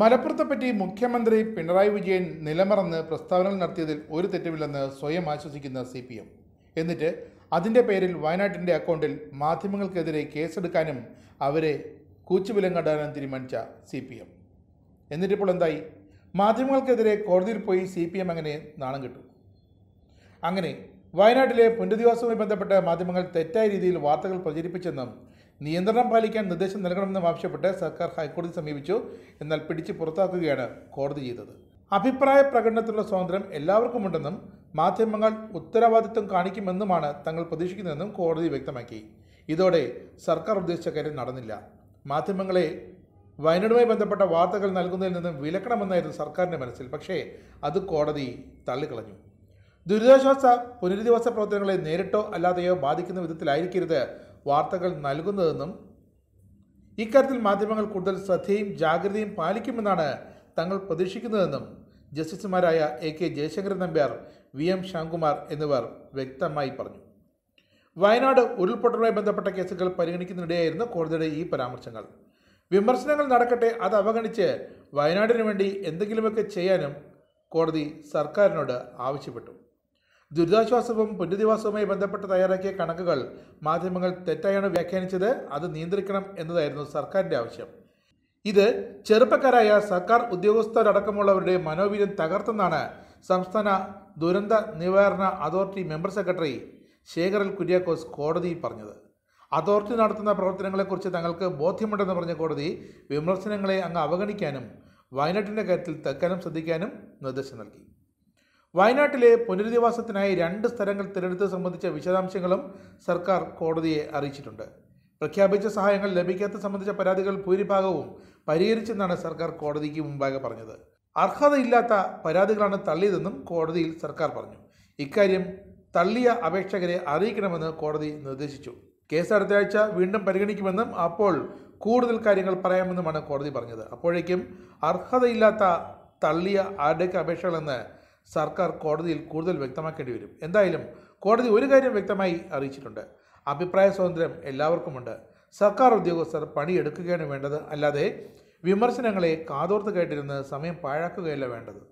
മലപ്പുറത്തെപ്പറ്റി മുഖ്യമന്ത്രി പിണറായി വിജയൻ നിലമറന്ന് പ്രസ്താവനകൾ നടത്തിയതിൽ ഒരു തെറ്റുമില്ലെന്ന് സ്വയം ആശ്വസിക്കുന്ന സി പി എം എന്നിട്ട് അതിൻ്റെ പേരിൽ വയനാട്ടിൻ്റെ അക്കൗണ്ടിൽ മാധ്യമങ്ങൾക്കെതിരെ കേസെടുക്കാനും അവരെ കൂച്ചുവിലം കണ്ടാനും തീരുമാനിച്ച സി പി എം എന്നിട്ടിപ്പോൾ എന്തായി മാധ്യമങ്ങൾക്കെതിരെ കോടതിയിൽ പോയി സി പി എം അങ്ങനെ നാണം കിട്ടും അങ്ങനെ വയനാട്ടിലെ പുനരധിവാസവുമായി ബന്ധപ്പെട്ട മാധ്യമങ്ങൾ തെറ്റായ രീതിയിൽ വാർത്തകൾ പ്രചരിപ്പിച്ചെന്നും നിയന്ത്രണം പാലിക്കാൻ നിർദ്ദേശം നൽകണമെന്നും ആവശ്യപ്പെട്ട് സർക്കാർ ഹൈക്കോടതി സമീപിച്ചു എന്നാൽ പിടിച്ച് പുറത്താക്കുകയാണ് കോടതി ചെയ്തത് അഭിപ്രായ പ്രകടനത്തിലുള്ള സ്വാതന്ത്ര്യം എല്ലാവർക്കുമുണ്ടെന്നും മാധ്യമങ്ങൾ ഉത്തരവാദിത്വം കാണിക്കുമെന്നുമാണ് തങ്ങൾ പ്രതീക്ഷിക്കുന്നതെന്നും കോടതി വ്യക്തമാക്കി ഇതോടെ സർക്കാർ ഉദ്ദേശിച്ച കാര്യം നടന്നില്ല മാധ്യമങ്ങളെ വയനാടുമായി ബന്ധപ്പെട്ട വാർത്തകൾ നൽകുന്നതിൽ നിന്നും വിലക്കണമെന്നായിരുന്നു സർക്കാരിൻ്റെ മനസ്സിൽ പക്ഷേ അത് കോടതി തള്ളിക്കളഞ്ഞു ദുരിതാശ്വാസ പുനരധിവാസ പ്രവർത്തനങ്ങളെ നേരിട്ടോ അല്ലാതെയോ ബാധിക്കുന്ന വിധത്തിലായിരിക്കരുത് വാർത്തകൾ നൽകുന്നതെന്നും ഇക്കാര്യത്തിൽ മാധ്യമങ്ങൾ കൂടുതൽ ശ്രദ്ധയും ജാഗ്രതയും പാലിക്കുമെന്നാണ് തങ്ങൾ പ്രതീക്ഷിക്കുന്നതെന്നും ജസ്റ്റിസുമാരായ A K Jayasankaran Nambiar V M Shyamkumar എന്നിവർ വ്യക്തമായി പറഞ്ഞു വയനാട് ഉരുൾപൊട്ടലുമായി ബന്ധപ്പെട്ട കേസുകൾ പരിഗണിക്കുന്നതിനിടെയായിരുന്നു കോടതിയുടെ ഈ പരാമർശങ്ങൾ വിമർശനങ്ങൾ നടക്കട്ടെ അത് അവഗണിച്ച് വയനാടിനു വേണ്ടി എന്തെങ്കിലുമൊക്കെ ചെയ്യാനും കോടതി സർക്കാരിനോട് ആവശ്യപ്പെട്ടു ദുരിതാശ്വാസവും പുനരധിവാസവുമായി ബന്ധപ്പെട്ട് തയ്യാറാക്കിയ കണക്കുകൾ മാധ്യമങ്ങൾ തെറ്റായാണ് വ്യാഖ്യാനിച്ചത് അത് നിയന്ത്രിക്കണം എന്നതായിരുന്നു സർക്കാരിൻ്റെ ആവശ്യം ഇത് ചെറുപ്പക്കാരായ സർക്കാർ ഉദ്യോഗസ്ഥരടക്കമുള്ളവരുടെ മനോവീര്യം തകർത്തെന്നാണ് സംസ്ഥാന ദുരന്ത നിവാരണ authority member secretary Sekhar Kuriakose കോടതിയിൽ പറഞ്ഞത് അതോറിറ്റി നടത്തുന്ന പ്രവർത്തനങ്ങളെക്കുറിച്ച് തങ്ങൾക്ക് ബോധ്യമുണ്ടെന്ന് പറഞ്ഞ കോടതി വിമർശനങ്ങളെ അങ്ങ് അവഗണിക്കാനും വയനാട്ടിൻ്റെ കാര്യത്തിൽ തൽക്കാലം ശ്രദ്ധിക്കാനും നിർദ്ദേശം നൽകി വയനാട്ടിലെ പുനരധിവാസത്തിനായി രണ്ട് സ്ഥലങ്ങൾ തിരഞ്ഞെടുത്ത് സംബന്ധിച്ച വിശദാംശങ്ങളും സർക്കാർ കോടതിയെ അറിയിച്ചിട്ടുണ്ട് പ്രഖ്യാപിച്ച സഹായങ്ങൾ ലഭിക്കാത്ത സംബന്ധിച്ച പരാതികൾ ഭൂരിഭാഗവും പരിഹരിച്ചെന്നാണ് സർക്കാർ കോടതിക്ക് മുമ്പാകെ പറഞ്ഞത് അർഹതയില്ലാത്ത പരാതികളാണ് തള്ളിയതെന്നും കോടതിയിൽ സർക്കാർ പറഞ്ഞു ഇക്കാര്യം തള്ളിയ അപേക്ഷകരെ അറിയിക്കണമെന്ന് കോടതി നിർദ്ദേശിച്ചു കേസ് അടുത്തയാഴ്ച വീണ്ടും പരിഗണിക്കുമെന്നും അപ്പോൾ കൂടുതൽ കാര്യങ്ങൾ പറയാമെന്നുമാണ് കോടതി പറഞ്ഞത് അപ്പോഴേക്കും അർഹതയില്ലാത്ത തള്ളിയ ആരുടെയൊക്കെ അപേക്ഷകളെന്ന് സർക്കാർ കോടതിയിൽ കൂടുതൽ വ്യക്തമാക്കേണ്ടി വരും എന്തായാലും കോടതി ഒരു കാര്യം വ്യക്തമായി അറിയിച്ചിട്ടുണ്ട് അഭിപ്രായ സ്വാതന്ത്ര്യം എല്ലാവർക്കുമുണ്ട് സർക്കാർ ഉദ്യോഗസ്ഥർ പണിയെടുക്കുകയാണ് വേണ്ടത് അല്ലാതെ വിമർശനങ്ങളെ കാതോർത്ത് കേട്ടിരുന്ന് സമയം പാഴാക്കുകയല്ല വേണ്ടത്